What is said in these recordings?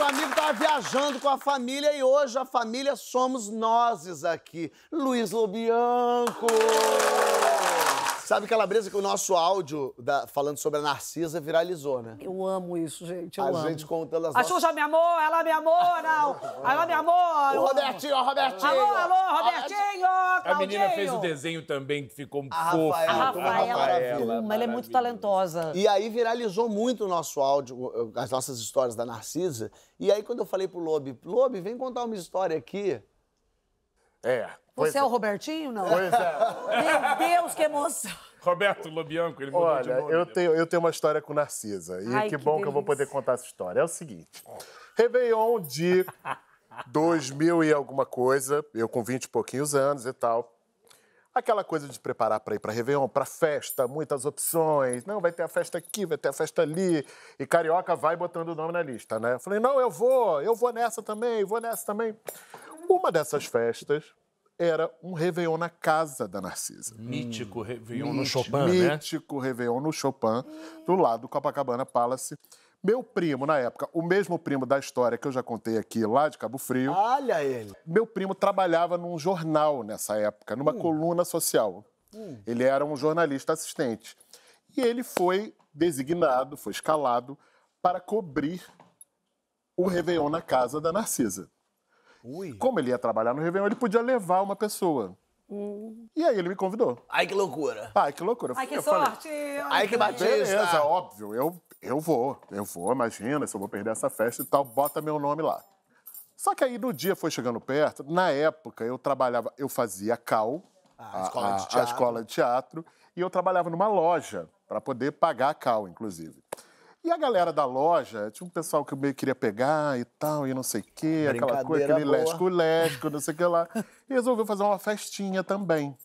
nosso amigo estava tá viajando com a família e hoje a família somos nós aqui. Luiz Lobianco! Sabe, brisa que o nosso áudio da, falando sobre a Narcisa viralizou, né? Eu amo isso, gente. Eu a amo. gente contando as A nossas... Xuxa me amou, ela é me amou, é não. Ela é me amou. O Robertinho, o Robertinho. Alô, alô, Robertinho. Claudinho. A menina fez o desenho também, que ficou um a fofo. Rafaela, a Rafaela, Rafaela ela é muito talentosa. E aí viralizou muito o nosso áudio, as nossas histórias da Narcisa. E aí, quando eu falei pro Lobe, Lobe, vem contar uma história aqui é. Você é. é o é. Robertinho, não? Pois é. Meu Deus, que emoção! Roberto Lobianco, ele mudou Olha, de Olha, Eu né? tenho, eu tenho uma história com Narcisa. E Ai, que, que bom delícia. que eu vou poder contar essa história. É o seguinte: Réveillon de 2000 e alguma coisa, eu com 20 e pouquinhos anos e tal. Aquela coisa de preparar para ir para Réveillon, para festa, muitas opções. Não, vai ter a festa aqui, vai ter a festa ali. E carioca vai botando o nome na lista, né? Eu falei, não, eu vou, eu vou nessa também, vou nessa também. Uma dessas festas era um Réveillon na casa da Narcisa. Mítico hum. Réveillon no Chopin, né? Mítico Réveillon no Chopin, do lado do Copacabana Palace. Meu primo, na época, o mesmo primo da história que eu já contei aqui, lá de Cabo Frio. Olha ele! Meu primo trabalhava num jornal nessa época, numa hum. coluna social. Hum. Ele era um jornalista assistente. E ele foi designado, foi escalado para cobrir o Réveillon na casa da Narcisa. Ui. Como ele ia trabalhar no Réveillon, ele podia levar uma pessoa. Hum. E aí ele me convidou. Ai, que loucura. Ai, que loucura. Ai, que eu sorte. Falei, Ai, que batista. Beleza, óbvio. Eu, eu vou, eu vou, imagina, se eu vou perder essa festa e tal, bota meu nome lá. Só que aí no dia foi chegando perto, na época eu trabalhava, eu fazia cal, ah, a, escola a, a, escola de teatro, e eu trabalhava numa loja para poder pagar a cal, inclusive. E a galera da loja, tinha um pessoal que eu meio queria pegar e tal, e não sei o quê, aquela coisa, aquele lesco-lesco, não sei o que lá. E resolveu fazer uma festinha também.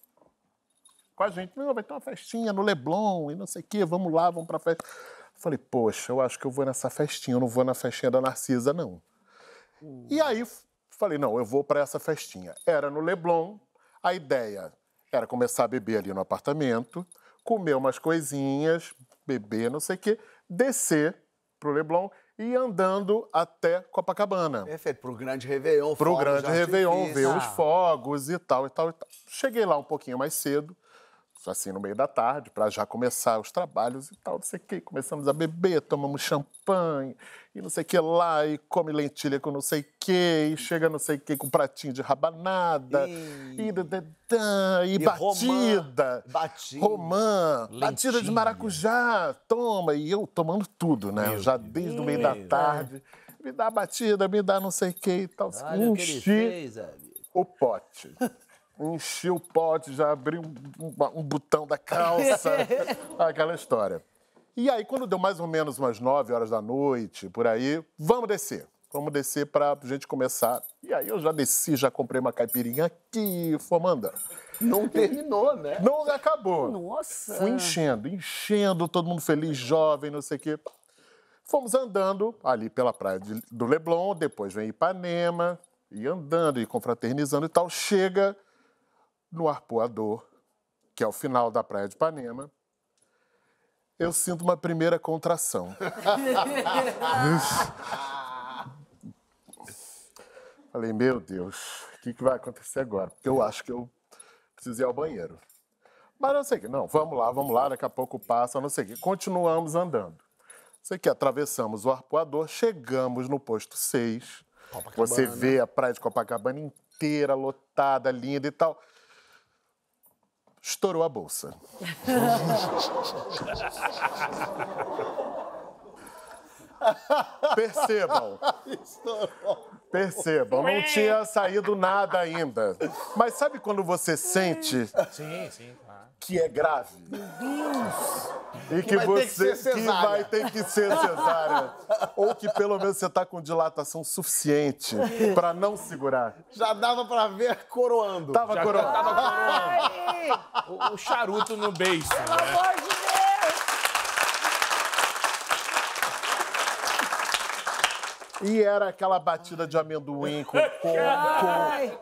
Com a gente, vai ter uma festinha no Leblon e não sei o quê, vamos lá, vamos pra festa. falei, poxa, eu acho que eu vou nessa festinha, eu não vou na festinha da Narcisa, não. E aí falei, não, eu vou para essa festinha. Era no Leblon, a ideia era começar a beber ali no apartamento, comer umas coisinhas, beber, não sei o quê, descer pro Leblon e andando até Copacabana. Perfeito, pro Grande Réveillon. Pro Grande Réveillon, ver os fogos e tal, e tal, e tal. Cheguei lá um pouquinho mais cedo, assim, no meio da tarde, para já começar os trabalhos e tal, não sei o quê. Começamos a beber, tomamos champanhe e não sei o que lá, e come lentilha com não sei o quê, e chega não sei o quê com um pratinho de rabanada, e, e, e, e batida, batida, romã, batida de maracujá, toma, e eu tomando tudo, né? Meu já desde o meio da tarde, me dá batida, me dá não sei o quê e tal. Olha enchi o pote. enchi o pote, já abri um, um, um botão da calça, aquela história. E aí, quando deu mais ou menos umas 9 horas da noite, por aí, vamos descer. Vamos descer pra gente começar. E aí eu já desci, já comprei uma caipirinha aqui, fomos andando. Não terminou, né? Não acabou. Nossa! Fui enchendo, enchendo, todo mundo feliz, jovem, não sei o quê. Fomos andando ali pela praia de, do Leblon, depois vem Ipanema, e andando, e confraternizando e tal. Chega no Arpoador, que é o final da Praia de Ipanema, eu sinto uma primeira contração. Falei, meu Deus, o que, que vai acontecer agora? Porque eu acho que eu preciso ir ao banheiro. Mas não sei que, não, vamos lá, vamos lá, daqui a pouco passa, não sei que. Continuamos andando. Sei que atravessamos o arpoador, chegamos no posto 6. Copacabana, Você vê a praia de Copacabana inteira, lotada, linda e tal estourou a bolsa. Percebam. Percebam, não tinha saído nada ainda. Mas sabe quando você sente sim, sim que é grave. Meu Deus! E que, que você que, que, vai ter que ser cesárea. Ou que pelo menos você tá com dilatação suficiente para não segurar. Já dava para ver coroando. Tava Já coroando. Tava coroando. o, o, charuto no beijo. Pelo né? amor de E era aquela batida de amendoim com, coco,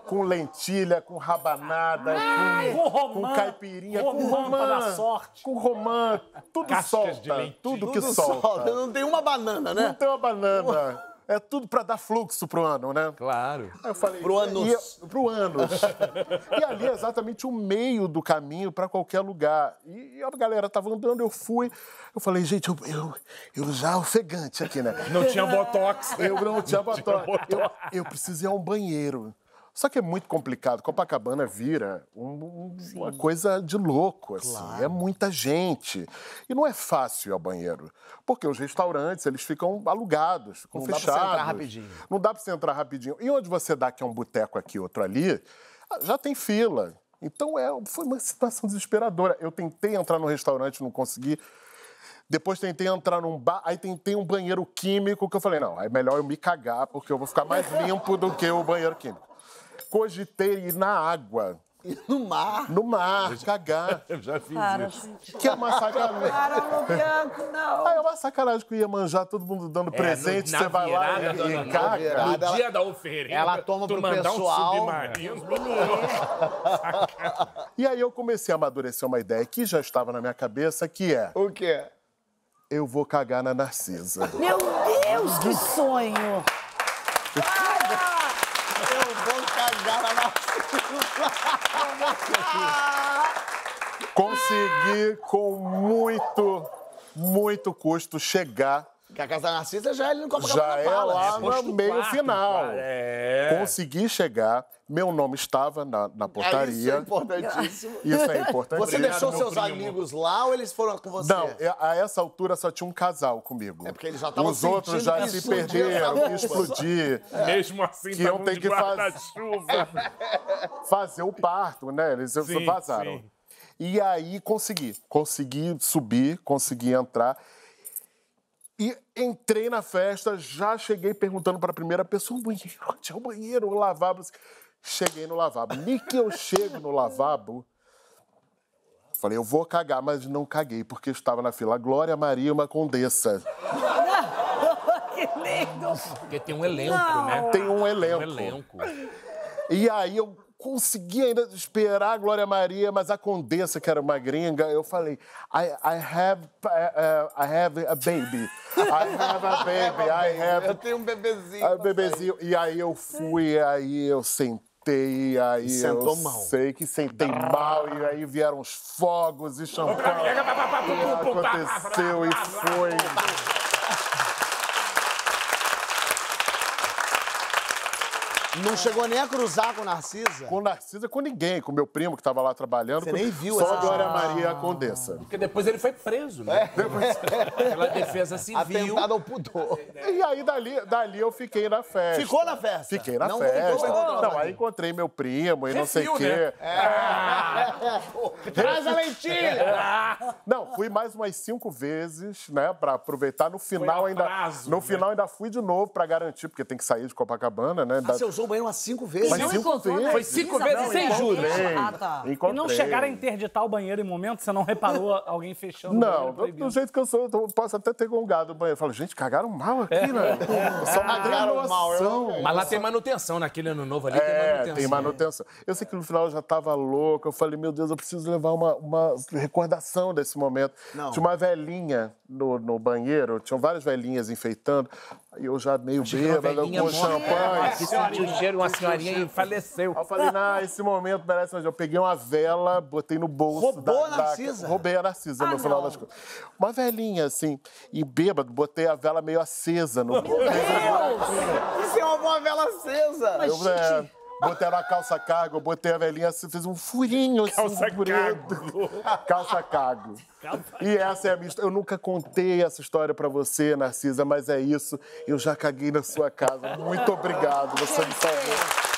com, com lentilha, com rabanada, Ai, com, romã, com caipirinha, romã, com romã. Da sorte. Com romã. Tudo Cascas solta. Tudo, tudo que solta. solta. Não tem uma banana, né? Não tem uma banana. É tudo para dar fluxo pro ano, né? Claro. Aí eu falei, pro anos. pro anos. e ali é exatamente o meio do caminho para qualquer lugar. E, a galera tava andando, eu fui. Eu falei, gente, eu, eu, eu já ofegante aqui, né? Não tinha botox. Eu não tinha botox. tinha botox. Eu, eu preciso ir a um banheiro. Só que é muito complicado. Copacabana vira um, uma coisa de louco, assim. É claro. É muita gente. E não é fácil ir ao banheiro. Porque os restaurantes, eles ficam alugados, ficam não fechados. Não dá pra você entrar rapidinho. Não dá pra você entrar rapidinho. E onde você dá que é um boteco aqui, outro ali, ah, já tem fila. Então é, foi uma situação desesperadora. Eu tentei entrar no restaurante, não consegui. Depois tentei entrar num bar, aí tentei um banheiro químico que eu falei, não, é melhor eu me cagar, porque eu vou ficar mais limpo do que o banheiro químico cogitei ir na água. no mar? No mar, cagar. Eu já fiz Para, isso. Gente. Que é uma sacanagem. Para, no branco, não. Ah, é uma sacanagem que ia manjar, todo mundo dando é, presente, no, você vai lá e, e caga. no dia da oferenda, ela toma pro pessoal. Um e aí eu comecei a amadurecer uma ideia que já estava na minha cabeça, que é... O quê? Eu vou cagar na Narcisa. Meu Deus, que sonho! Consegui com muito, muito custo chegar que a Casa da Narcisa já é ali no Copacabana Já é lá no meio quarto, final. é. Consegui chegar, meu nome estava na, na é, portaria. isso é importantíssimo. Isso é importantíssimo. Você Obrigado, deixou seus amigos lá ou eles foram com você? Não, a essa altura só tinha um casal comigo. É porque eles já estavam Os outros já se perderam, que explodir. É. Mesmo assim, que eu tá tenho que chuva. fazer o parto, né? Eles sim, vazaram. Sim. E aí consegui, consegui subir, consegui entrar. E entrei na festa, já cheguei perguntando para a primeira pessoa: o banheiro, onde é o banheiro, o lavabo? Assim. Cheguei no lavabo. Nem que eu chego no lavabo, falei: eu vou cagar, mas não caguei, porque estava na fila Glória Maria, uma condessa. que lindo! Porque tem um elenco, não. né? Tem um elenco. Tem um elenco. E aí eu consegui ainda esperar a Glória Maria, mas a Condessa, que era uma gringa, eu falei, I, I, have, uh, I have a baby. I have a baby, I have... Eu tenho um bebezinho. Um bebezinho. E aí eu fui, aí eu sentei sentei, aí Sentou eu mal. sei que sentei mal, e aí vieram os fogos e champanhe. e aconteceu e foi. Não chegou nem a cruzar com Narcisa? Com Narcisa, com ninguém, com meu primo que estava lá trabalhando. Você com... nem viu Só essa... Glória Maria, a Condessa. Porque depois ele foi preso, né? É. Depois... Aquela defesa civil. Atentado ao pudor. E aí, dali, dali eu fiquei na festa. Ficou na festa? Fiquei na não festa. Ficou, não, aí encontrei meu primo e não sei o quê. Né? É. é. Traz a lentilha! Não, fui mais umas cinco vezes, né, pra aproveitar. No final prazo, ainda... Prazo, no né? final ainda fui de novo pra garantir, porque tem que sair de Copacabana, né? Ah, da... você usou o banheiro umas cinco vezes. Mas não cinco encontrou, vezes. Foi cinco vezes sem juros. Ah, tá. E não chegaram a interditar o banheiro em momento? Você não reparou alguém fechando não, o banheiro? Não, do jeito que eu sou, eu posso até ter gongado o banheiro. Eu falo, gente, cagaram mal aqui, é. né? É. Só cagaram ah, mal. Mas lá tem manutenção, naquele ano novo ali é, tem manutenção. tem manutenção. Eu sei que no final eu já tava louco, eu falei, meu Deus, eu preciso levar uma, uma recordação desse momento. Não. Tinha uma velhinha no, no banheiro, tinham várias velhinhas enfeitando e eu já meio bêbado, com champanhe. É, que sentiu o cheiro, uma senhorinha e faleceu. eu falei, não, esse momento merece Eu peguei uma vela, botei no bolso. Roubou da, a Narcisa? Da... roubei a Narcisa, ah, no final não. das contas. Uma velhinha, assim, e bêbado, botei a vela meio acesa no bolso. Meu Deus! Você roubou é uma vela acesa! Mas, eu, é, gente... É botei a calça cargo, eu botei a velhinha assim, fez um furinho assim. calça cargo. Calça cargo. E essa é a minha história. Eu nunca contei essa história para você, Narcisa, mas é isso. Eu já caguei na sua casa. Muito obrigado, você me salvou.